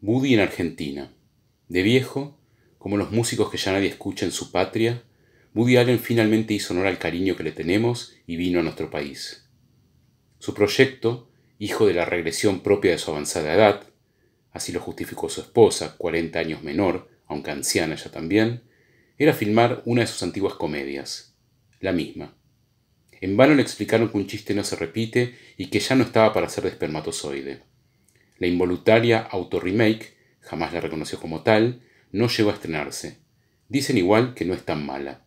Moody en Argentina. De viejo, como los músicos que ya nadie escucha en su patria, Woody Allen finalmente hizo honor al cariño que le tenemos y vino a nuestro país. Su proyecto, hijo de la regresión propia de su avanzada edad, así lo justificó su esposa, 40 años menor, aunque anciana ya también, era filmar una de sus antiguas comedias, la misma. En vano le explicaron que un chiste no se repite y que ya no estaba para ser de espermatozoide. La involuntaria auto-remake, jamás la reconoció como tal, no llegó a estrenarse. Dicen igual que no es tan mala.